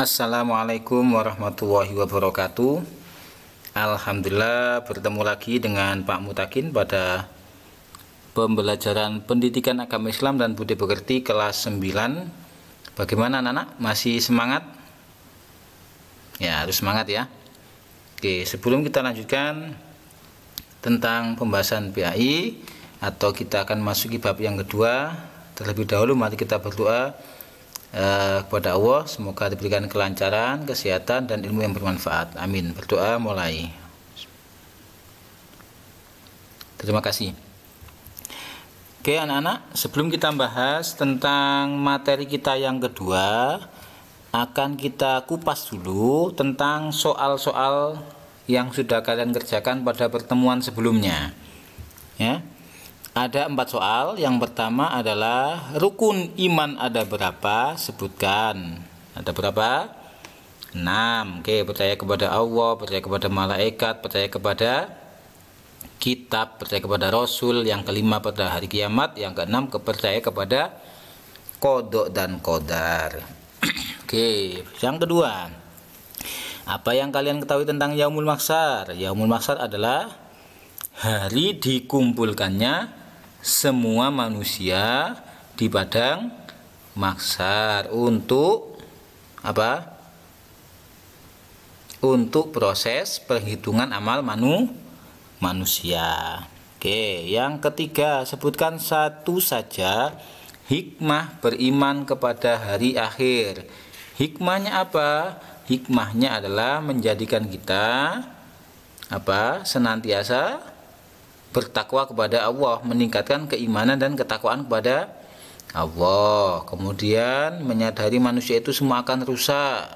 Assalamualaikum warahmatullahi wabarakatuh Alhamdulillah bertemu lagi dengan Pak Mutakin pada Pembelajaran Pendidikan Agama Islam dan Budi Pekerti kelas 9 Bagaimana anak-anak? Masih semangat? Ya harus semangat ya Oke sebelum kita lanjutkan Tentang pembahasan PAI Atau kita akan masuki bab yang kedua Terlebih dahulu mari kita berdoa Eh, kepada Allah semoga diberikan kelancaran, kesehatan dan ilmu yang bermanfaat. Amin. Berdoa mulai. Terima kasih. Oke anak-anak, sebelum kita bahas tentang materi kita yang kedua, akan kita kupas dulu tentang soal-soal yang sudah kalian kerjakan pada pertemuan sebelumnya. Ya. Ada empat soal. Yang pertama adalah rukun iman ada berapa? Sebutkan. Ada berapa? Enam. Oke, percaya kepada Allah, percaya kepada malaikat, percaya kepada kitab, percaya kepada rasul, yang kelima pada hari kiamat, yang keenam kepercaya kepada kodok dan kodar. Oke, yang kedua. Apa yang kalian ketahui tentang Yaumul Maksar? Yaumul Maksar adalah hari dikumpulkannya semua manusia di padang maksar untuk apa? Untuk proses perhitungan amal manu manusia. Oke, yang ketiga sebutkan satu saja hikmah beriman kepada hari akhir. Hikmahnya apa? Hikmahnya adalah menjadikan kita apa? senantiasa bertakwa kepada Allah, meningkatkan keimanan dan ketakwaan kepada Allah. Kemudian menyadari manusia itu semua akan rusak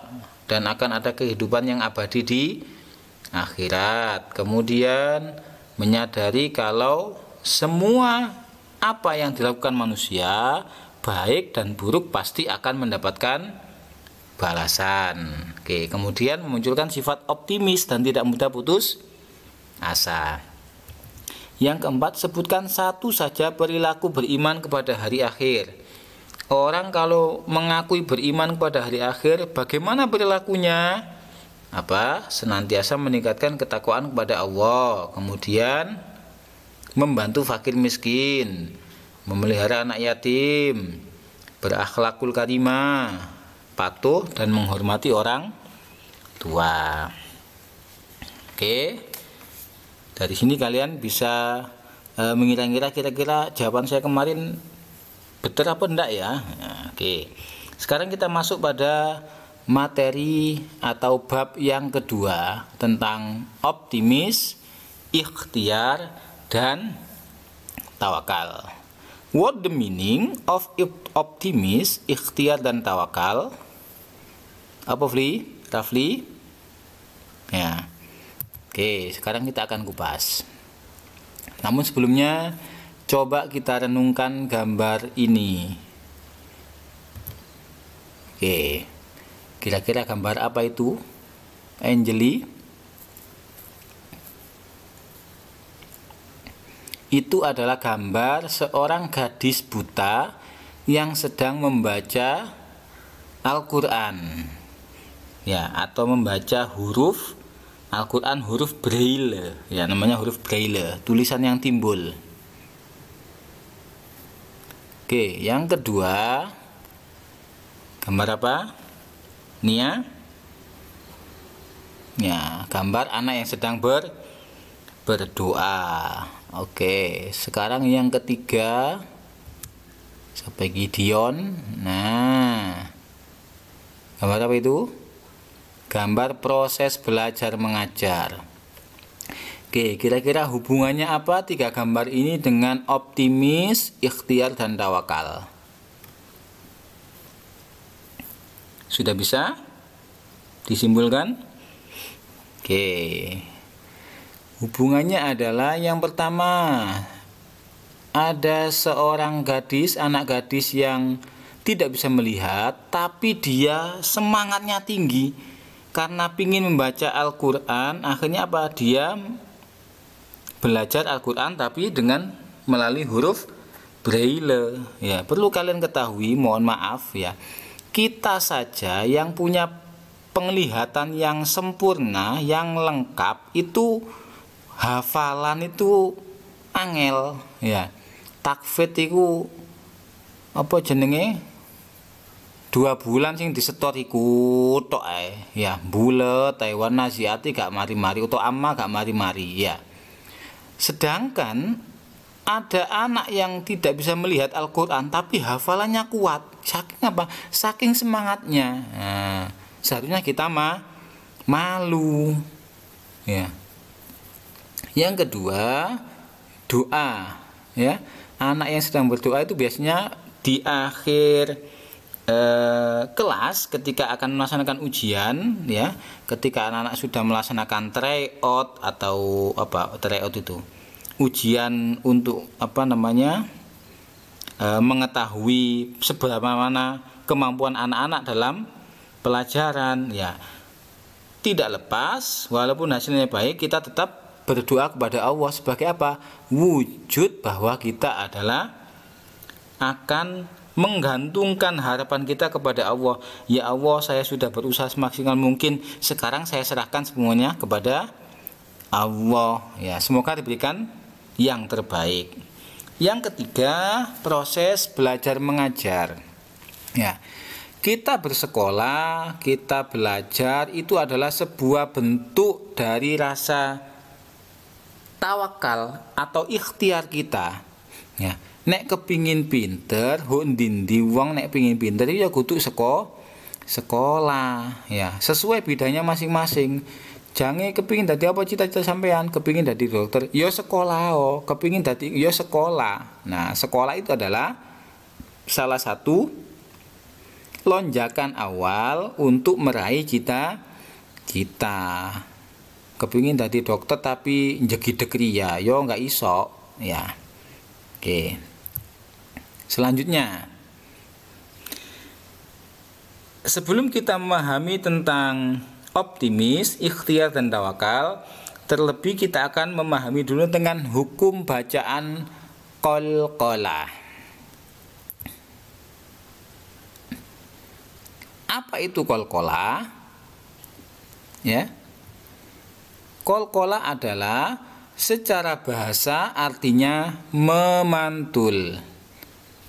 dan akan ada kehidupan yang abadi di akhirat. Kemudian menyadari kalau semua apa yang dilakukan manusia baik dan buruk pasti akan mendapatkan balasan. Oke, kemudian memunculkan sifat optimis dan tidak mudah putus asa. Yang keempat, sebutkan satu saja perilaku beriman kepada hari akhir. Orang kalau mengakui beriman kepada hari akhir, bagaimana perilakunya? Apa? Senantiasa meningkatkan ketakwaan kepada Allah, kemudian membantu fakir miskin, memelihara anak yatim, berakhlakul karimah, patuh dan menghormati orang tua. Oke dari sini kalian bisa e, mengira-ngira kira-kira jawaban saya kemarin betul apa enggak ya nah, oke okay. sekarang kita masuk pada materi atau bab yang kedua tentang optimis ikhtiar dan tawakal what the meaning of optimis ikhtiar dan tawakal apa free Rafli? Ya. Oke, sekarang kita akan kupas. Namun sebelumnya, coba kita renungkan gambar ini. Oke, kira-kira gambar apa itu? Angeli. Itu adalah gambar seorang gadis buta yang sedang membaca Al-Quran ya atau membaca huruf Al-Quran huruf braille ya namanya huruf braille tulisan yang timbul oke yang kedua gambar apa Nia ya gambar anak yang sedang ber berdoa oke sekarang yang ketiga sampai Dion nah gambar apa itu gambar proses belajar mengajar. Oke, kira-kira hubungannya apa tiga gambar ini dengan optimis, ikhtiar, dan tawakal? Sudah bisa disimpulkan? Oke. Hubungannya adalah yang pertama, ada seorang gadis, anak gadis yang tidak bisa melihat, tapi dia semangatnya tinggi karena pingin membaca Al-Quran akhirnya apa dia belajar Al-Quran tapi dengan melalui huruf braille ya perlu kalian ketahui mohon maaf ya kita saja yang punya penglihatan yang sempurna yang lengkap itu hafalan itu angel ya takfit itu apa jenenge dua bulan sing disetor iku tok ae ya bulet Taiwan nasiati gak mari-mari atau ama gak mari-mari ya sedangkan ada anak yang tidak bisa melihat Al-Quran tapi hafalannya kuat saking apa saking semangatnya nah, seharusnya kita mah malu ya yang kedua doa ya anak yang sedang berdoa itu biasanya di akhir Eh, kelas ketika akan melaksanakan ujian ya ketika anak-anak sudah melaksanakan tryout atau apa tryout itu ujian untuk apa namanya e, mengetahui seberapa mana kemampuan anak-anak dalam pelajaran ya tidak lepas walaupun hasilnya baik kita tetap berdoa kepada Allah sebagai apa wujud bahwa kita adalah akan menggantungkan harapan kita kepada Allah. Ya Allah, saya sudah berusaha semaksimal mungkin. Sekarang saya serahkan semuanya kepada Allah. Ya, semoga diberikan yang terbaik. Yang ketiga, proses belajar mengajar. Ya. Kita bersekolah, kita belajar itu adalah sebuah bentuk dari rasa tawakal atau ikhtiar kita. Ya nek kepingin pinter hundin wong nek pingin pinter ya kutu seko sekolah ya sesuai bidangnya masing-masing jangan kepingin tadi apa cita-cita sampean kepingin jadi dokter yo ya sekolah oh kepingin jadi, yo ya sekolah nah sekolah itu adalah salah satu lonjakan awal untuk meraih cita cita kepingin jadi dokter tapi jadi dekri ya yo ya nggak iso ya oke okay. Selanjutnya, sebelum kita memahami tentang optimis, ikhtiar dan tawakal, terlebih kita akan memahami dulu dengan hukum bacaan kol-kola. Apa itu kol-kola? Ya. Kol-kola adalah secara bahasa artinya memantul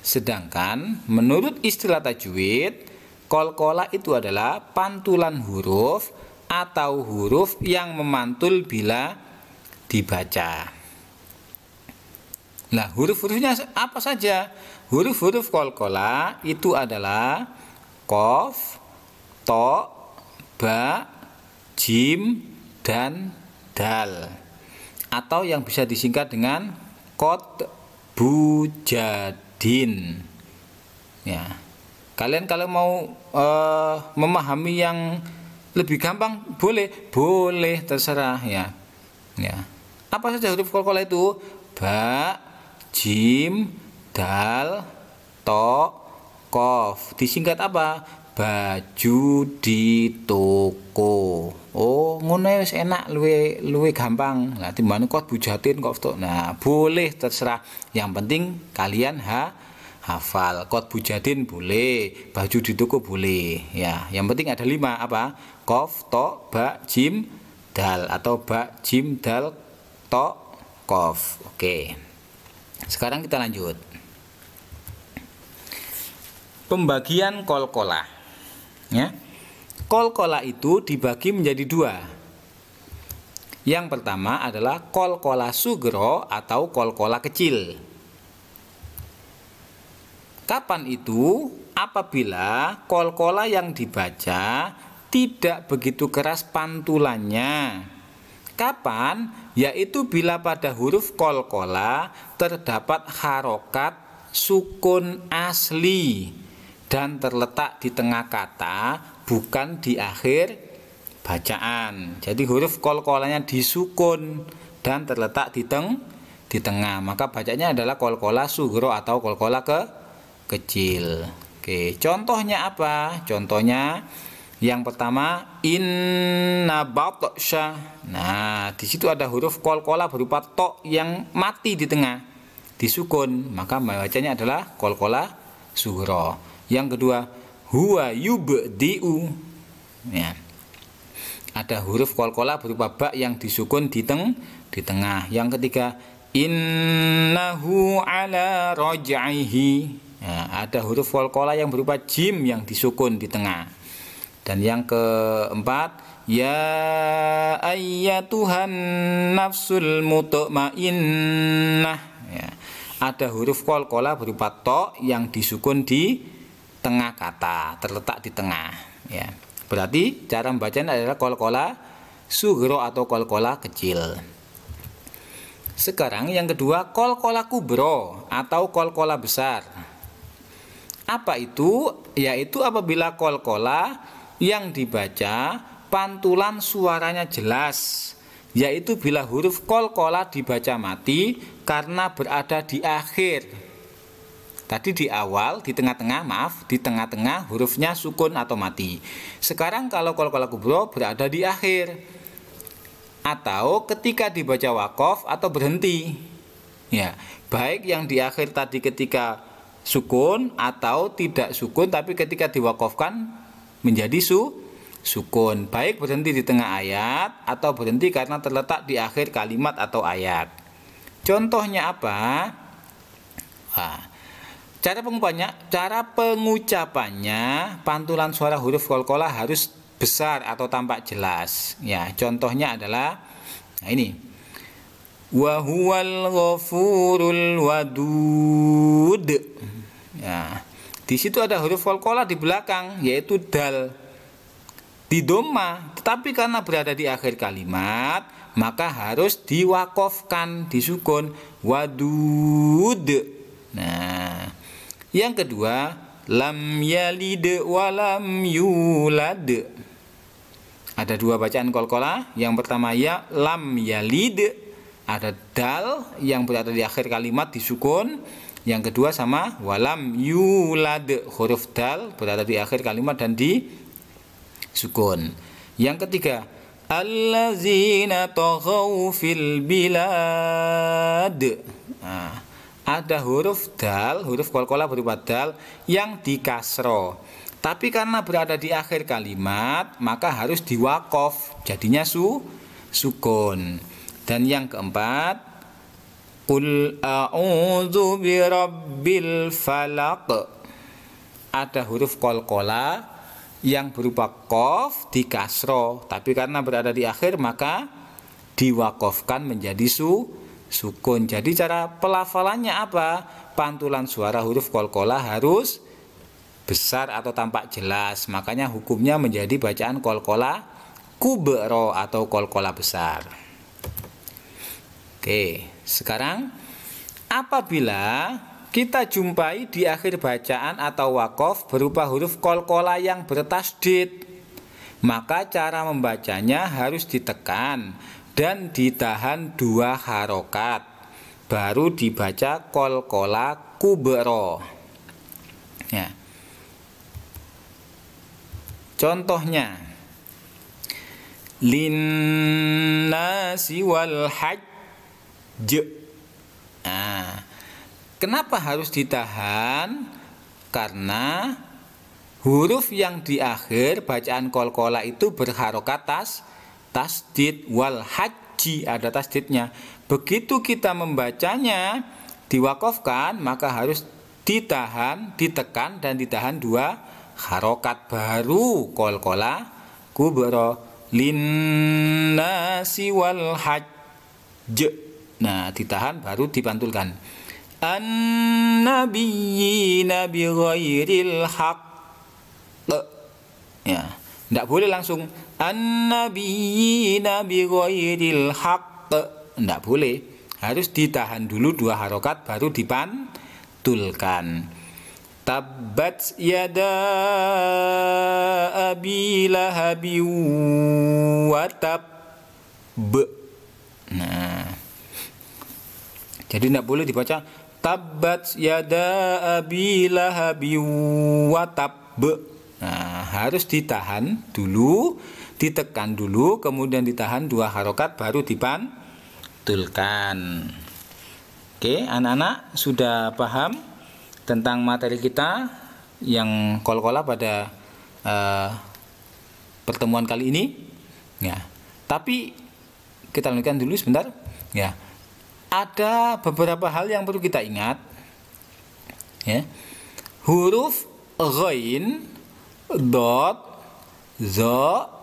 Sedangkan menurut istilah tajwid, kolkola itu adalah pantulan huruf atau huruf yang memantul bila dibaca. Nah, huruf-hurufnya apa saja? Huruf-huruf kolkola itu adalah kof, to, ba, jim, dan dal. Atau yang bisa disingkat dengan kot bujad din ya kalian kalau mau uh, memahami yang lebih gampang boleh boleh terserah ya ya apa saja huruf kol-kol itu ba jim dal to kof disingkat apa baju di toko oh ngono wis enak luwe luwe gampang lah timbang kok bujatin kok foto nah boleh terserah yang penting kalian ha hafal kot bujadin boleh baju di toko boleh ya yang penting ada lima apa kof to ba jim dal atau ba jim dal to kof oke sekarang kita lanjut pembagian kol-kolah Ya. Kol-kola itu dibagi menjadi dua. Yang pertama adalah kol-kola sugro atau kol-kola kecil. Kapan itu? Apabila kol-kola yang dibaca tidak begitu keras pantulannya. Kapan? Yaitu bila pada huruf kol-kola terdapat harokat sukun asli dan terletak di tengah kata bukan di akhir bacaan. Jadi huruf kol-kolanya disukun dan terletak di teng di tengah. Maka bacanya adalah kol-kola sugro atau kol-kola ke kecil. Oke, contohnya apa? Contohnya yang pertama inna batsha. Nah, di situ ada huruf kol-kola berupa to yang mati di tengah disukun, maka bacanya adalah kol-kola sugro. Yang kedua, huwa yubdi'u. Ya. Ada huruf kol-kola berupa bak yang disukun di teng di tengah. Yang ketiga, innahu ala rojaihi. Ya, ada huruf kol-kola yang berupa jim yang disukun di tengah. Dan yang keempat, Ya Tuhan nafsul mutmainnah ya. Ada huruf kol kola berupa to yang disukun di tengah kata, terletak di tengah. Ya. Berarti cara membacanya adalah kol-kola sugro atau kol-kola kecil. Sekarang yang kedua kol-kola kubro atau kol-kola besar. Apa itu? Yaitu apabila kol-kola yang dibaca pantulan suaranya jelas yaitu bila huruf kol-kola dibaca mati karena berada di akhir Tadi di awal, di tengah-tengah, maaf, di tengah-tengah hurufnya sukun atau mati. Sekarang kalau kolak-kolak kubro berada di akhir. Atau ketika dibaca wakof atau berhenti. Ya, baik yang di akhir tadi ketika sukun atau tidak sukun tapi ketika diwakofkan menjadi su sukun. Baik berhenti di tengah ayat atau berhenti karena terletak di akhir kalimat atau ayat. Contohnya apa? Cara pengucapannya, cara pengucapannya pantulan suara huruf kolkola harus besar atau tampak jelas. Ya, contohnya adalah nah ini. Wa huwal ghafurul wadud. Ya. Di situ ada huruf kolkola di belakang yaitu dal. Di doma, tetapi karena berada di akhir kalimat, maka harus diwakofkan disukun wadud. Nah, yang kedua, lam yalid walam lam yulad. Ada dua bacaan kolkola. Yang pertama ya lam yalid. Ada dal yang berada di akhir kalimat disukun. Yang kedua sama walam yulad huruf dal berada di akhir kalimat dan di sukun. Yang ketiga allazina taghaw fil bilad. Nah, ada huruf dal, huruf kol-kola berupa dal yang dikasro. Tapi karena berada di akhir kalimat, maka harus diwakof. Jadinya su sukun. Dan yang keempat, Qul a'udzu birabbil falak. Ada huruf kol-kola yang berupa kof di kasro. Tapi karena berada di akhir, maka diwakofkan menjadi su sukun. Jadi cara pelafalannya apa? Pantulan suara huruf kolkola harus besar atau tampak jelas. Makanya hukumnya menjadi bacaan kolkola kubro atau kolkola besar. Oke, sekarang apabila kita jumpai di akhir bacaan atau wakof berupa huruf kolkola yang bertasdid, maka cara membacanya harus ditekan dan ditahan dua harokat baru dibaca kol-kola kubero ya. contohnya lina siwal haj nah, kenapa harus ditahan karena huruf yang di akhir bacaan kol-kola itu berharokat tas tasdid wal haji ada tasdidnya begitu kita membacanya diwakofkan maka harus ditahan ditekan dan ditahan dua harokat baru kol kola kubro linnasi wal hajj nah ditahan baru dipantulkan an nabiyyi bi ghairil haq ya tidak boleh langsung annabiyina bighairil haqq enggak boleh harus ditahan dulu dua harokat baru dipantulkan tabbat yada abi lahabi watab nah jadi tidak boleh dibaca tabbat yada abi lahabi watab nah harus ditahan dulu ditekan dulu kemudian ditahan dua harokat baru dipantulkan oke anak-anak sudah paham tentang materi kita yang kol-kola pada uh, pertemuan kali ini ya tapi kita lanjutkan dulu sebentar ya ada beberapa hal yang perlu kita ingat ya huruf ghain dot zo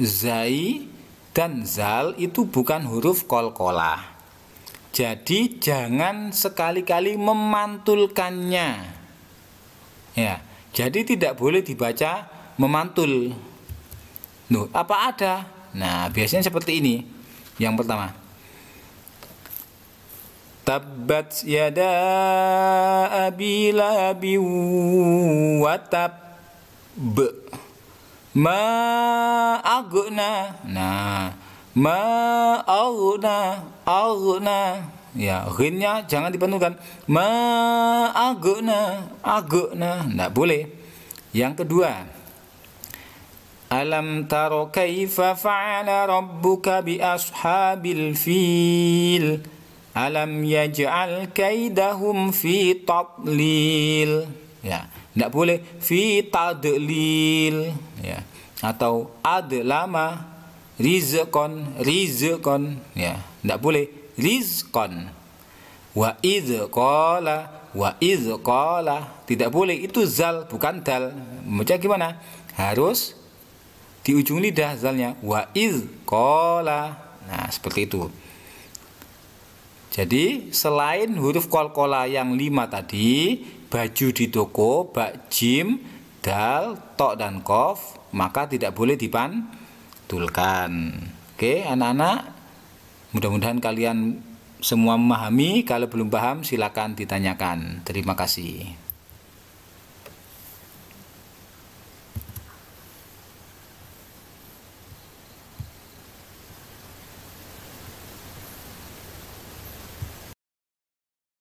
zai dan zal itu bukan huruf kol-kolah. Jadi jangan sekali-kali memantulkannya. Ya, jadi tidak boleh dibaca memantul. Nuh, apa ada? Nah, biasanya seperti ini. Yang pertama. Tabbat yada abi labin watab aguna Nah, aguna aguna Ya, ghinnya jangan dipenuhkan. aguna aguna, Enggak boleh. Yang kedua, Alam taro kaifa fa'ala rabbuka bi ashabil fil Alam yaj'al kaidahum fi tadlil ya tidak boleh fi tadlil ya atau lama rizqon rizqon ya tidak boleh rizqon wa idh wa idh tidak boleh itu zal bukan dal baca gimana harus di ujung lidah zalnya wa idh nah seperti itu jadi selain huruf kol kola yang lima tadi baju di toko bak jim dal tok dan kof maka tidak boleh dipantulkan oke anak-anak mudah-mudahan kalian semua memahami kalau belum paham silakan ditanyakan terima kasih